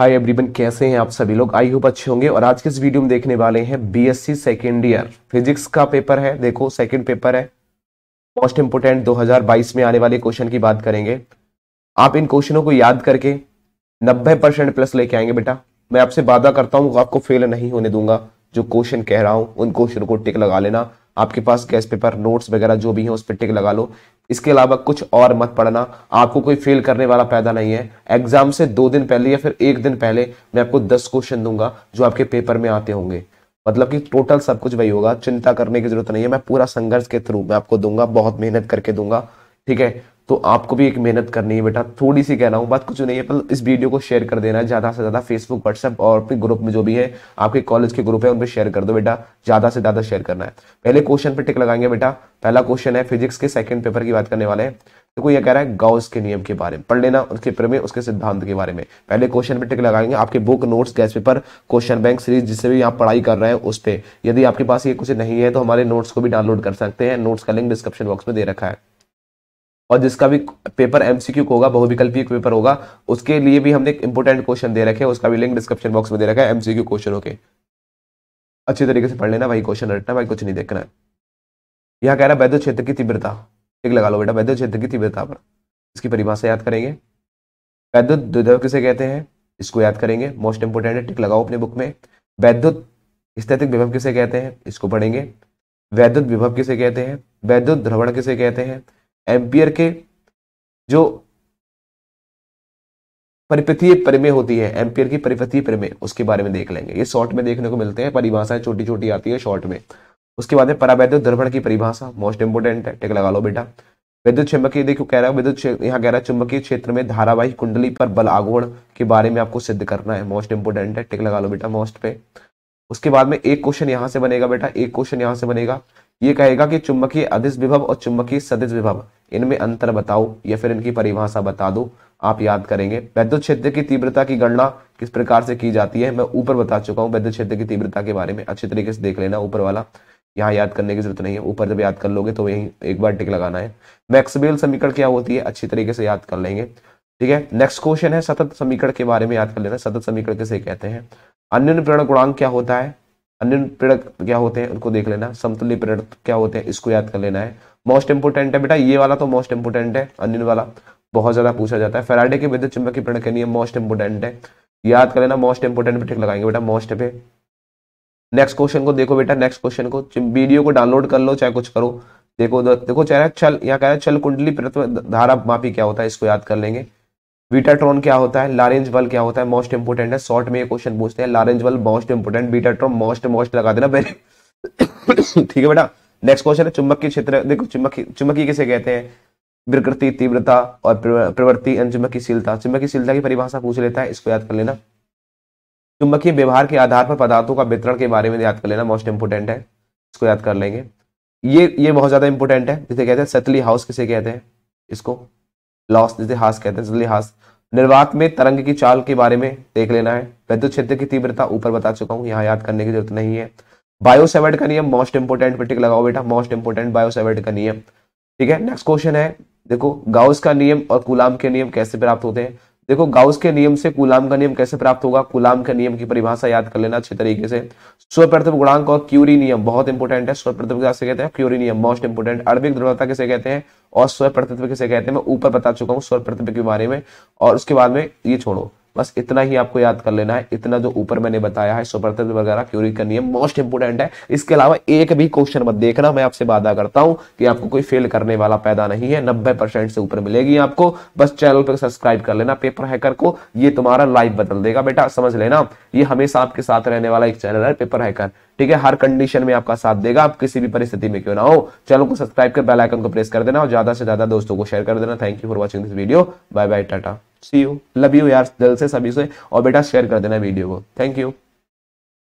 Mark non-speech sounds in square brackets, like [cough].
hi everyone कैसे हैं आप सभी लोग आई होप अच्छे होंगे और आज के इस वीडियो में देखने वाले हैं बीएससी सेकेंड ईयर फिजिक्स का पेपर है देखो सेकेंड पेपर है मोस्ट इम्पोर्टेंट 2022 में आने वाले क्वेश्चन की बात करेंगे आप इन क्वेश्चनों को याद करके 90 परसेंट प्लस लेके आएंगे बेटा मैं आपसे वादा करता हूँ आपको फेल नहीं होने दूंगा जो क्वेश्चन कह रहा हूँ उन क्वेश्चन को टिक लगा लेना आपके पास गैस पेपर नोट्स वगैरह जो भी है उस पर टिक लगा लो इसके अलावा कुछ और मत पढ़ना आपको कोई फेल करने वाला पैदा नहीं है एग्जाम से दो दिन पहले या फिर एक दिन पहले मैं आपको दस क्वेश्चन दूंगा जो आपके पेपर में आते होंगे मतलब कि टोटल सब कुछ वही होगा चिंता करने की जरूरत नहीं है मैं पूरा संघर्ष के थ्रू मैं आपको दूंगा बहुत मेहनत करके दूंगा ठीक है तो आपको भी एक मेहनत करनी है बेटा थोड़ी सी कह रहा हूँ बात कुछ नहीं है पर इस वीडियो को शेयर कर देना ज़्यादा से ज़्यादा फेसबुक व्हाट्सएप और अपने ग्रुप में जो भी है आपके कॉलेज के ग्रुप है उन पर शेयर कर दो बेटा ज़्यादा से ज़्यादा शेयर करना है पहले क्वेश्चन पे टिक लगाएंगे बेटा पहला क्वेश्चन है फिजिक्स के सेकंड पेपर की बात करने वाले हैं देखो तो ये कह रहा है गाउस के नियम के बारे में पढ़ लेना उसके प्रमेय उसके सिद्धांत के बारे में पहले क्वेश्चन पे टिक लगाएंगे आपके book notes guess paper question bank series जिससे भी आप पढ़ाई कर रहे हैं उस पर यदि आपके पास ये कुछ नहीं है तो हमारे नोट्स को भी डाउनलोड कर सकते हैं नोट्स का लिंक डिस्क्रिप्शन बॉक्स में दे रखा है और जिसका भी पेपर एमसीक्यू होगा बहुविकल्पीय पेपर होगा उसके लिए भी हमने एक क्वेश्चन दे रखे हैं उसका भी लिंक डिस्क्रिप्शन बॉक्स में दे रखा है एमसीक्यू क्वेश्चन के अच्छे तरीके से पढ़ लेना भाई क्वेश्चन रटना भाई कुछ नहीं देखना है यहाँ कह रहा है वैद्य क्षेत्र की तीव्रता एक लगा लो बेटा वैद्य क्षेत्र की तीव्रता पर इसकी परिभाषा याद करेंगे वैद्युत द्विध्रुव किसे कहते हैं इसको याद करेंगे मोस्ट इंपोर्टेंट है टिक लगाओ अपने बुक में वैद्युत स्थितिक विभव किसे कहते हैं इसको पढ़ेंगे वैद्युत विभव किसे कहते हैं वैद्युत द्रवण किसे कहते हैं एम्पियर के जो परिपथीय परिमेय होती है एम्पियर की परिपथीय परिमेय उसके बारे में देख लेंगे ये शॉर्ट में देखने को मिलते हैं परिभाषाएं छोटी छोटी आती है शॉर्ट में उसके बाद में परावैद्य दर्पण की परिभाषा मोस्ट इंपोर्टेंट है टेक लगा लो बेटा विद्युत चुंबकीय देखो कह रहा है विद्युत यहाँ कह रहा है चुंबकीय क्षेत्र में धारावाहिक कुंडली पर बल आगोण के बारे में आपको सिद्ध करना है मोस्ट इंपोर्टेंट है टेक लगा लो बेटा मोस्ट पे उसके बाद में एक क्वेश्चन यहाँ से बनेगा बेटा एक क्वेश्चन यहाँ से बनेगा ये कहेगा कि चुंबकीय अधिस विभव और चुंबकीय सदिश विभव इनमें अंतर बताओ या फिर इनकी परिभाषा बता दो आप याद करेंगे वैद्युत क्षेत्र की तीव्रता की गणना किस प्रकार से की जाती है मैं ऊपर बता चुका हूँ वैद्युत क्षेत्र की तीव्रता के बारे में अच्छे तरीके से देख लेना ऊपर वाला यहाँ याद करने की जरूरत नहीं है ऊपर जब याद कर लोगे तो यही एक बार टिक लगाना है मैक्सबेल समीकरण क्या होती है अच्छी तरीके से याद कर लेंगे ठीक है नेक्स्ट क्वेश्चन है सतत समीकरण के बारे में याद कर लेना सतत समीकरण किसे कहते हैं अन्य प्रेरण गुणांक क्या होता है अन्य प्रेरक क्या होते हैं उनको देख लेना समतुल्य प्रेरक क्या होते हैं इसको याद कर लेना है मोस्ट इंपोर्टेंट है बेटा ये वाला तो मोस्ट इंपोर्टेंट है अनिल वाला बहुत ज्यादा पूछा जाता है फेराडे के विद्युत चुंबक की प्रण के नियम मोस्ट इंपोर्टेंट है याद कर लेना मोस्ट इंपोर्टेंट पे ठीक लगाएंगे बेटा मोस्ट पे नेक्स्ट क्वेश्चन को देखो बेटा नेक्स्ट क्वेश्चन को वीडियो को डाउनलोड कर लो चाहे कुछ करो देखो देखो चाहे चल यहाँ कह रहा है चल कुंडली प्रत्व धारा मापी क्या होता है इसको याद कर लेंगे बीटाट्रॉन क्या होता है लारेंज बल क्या होता है मोस्ट इंपोर्टेंट है शॉर्ट में ये क्वेश्चन पूछते हैं लारेंज बल most important betatron most most लगा देना वेरी [coughs] ठीक है बेटा नेक्स्ट क्वेश्चन है चुंबकीय क्षेत्र देखो चुंबकी चुंबकीय किसे कहते हैं विकृति तीव्रता और प्रवृत्ति चुंबकीशीलता चुंबकीशीलता की परिभाषा पूछ लेता है इसको याद कर लेना चुंबकीय व्यवहार के आधार पर पदार्थों का वितरण के बारे में याद कर लेना मोस्ट इंपोर्टेंट है इसको याद कर लेंगे ये ये बहुत ज्यादा इंपोर्टेंट है जिसे कहते हैं सतली हाउस किसे कहते हैं इसको लॉस जिसे हास कहते हैं सतली हास निर्वात में तरंग की चाल के बारे में देख लेना है विद्युत क्षेत्र की तीव्रता ऊपर बता चुका हूँ यहाँ याद करने की जरूरत नहीं है बायोसेवेट का नियम मोस्ट इंपोर्टेंट पे टिक लगाओ बेटा मोस्ट इंपोर्टेंट बायोसेवर्ट का नियम ठीक है नेक्स्ट क्वेश्चन है देखो गाउस का नियम और कुलाम के नियम कैसे प्राप्त होते हैं देखो गाउस के नियम से कुलाम का नियम कैसे प्राप्त होगा कुलाम के नियम की परिभाषा याद कर लेना अच्छे तरीके से स्वप्रथम गुणांक और क्यूरी नियम बहुत इंपॉर्टेंट है स्वप्रथम से कहते हैं क्यूरी नियम मोस्ट इंपोर्टेंट अरबिक दृढ़ता किसे कहते हैं और स्वप्रतित्व किसे कहते हैं मैं ऊपर बता चुका हूँ स्वप्रतित्व के बारे में और उसके बाद में ये छोड़ो बस इतना ही आपको याद कर लेना है इतना जो ऊपर मैंने बताया है सुपरतंत्र वगैरह क्यूरी का नियम मोस्ट इंपोर्टेंट है इसके अलावा एक भी क्वेश्चन मत देखना मैं आपसे वादा करता हूं कि आपको कोई फेल करने वाला पैदा नहीं है नब्बे परसेंट से ऊपर मिलेगी आपको बस चैनल पर सब्सक्राइब कर लेना पेपर हैकर को ये तुम्हारा लाइफ बदल देगा बेटा समझ लेना ये हमेशा आपके साथ रहने वाला एक चैनल है पेपर हैकर ठीक है हर कंडीशन में आपका साथ देगा आप किसी भी परिस्थिति में क्यों ना हो चैनल को सब्सक्राइब कर बेल आइकन को प्रेस कर देना और ज्यादा से ज्यादा दोस्तों को शेयर कर देना thank you for watching this video bye bye tata see you love you यार दिल से सभी से और बेटा शेयर कर देना वीडियो को थैंक यू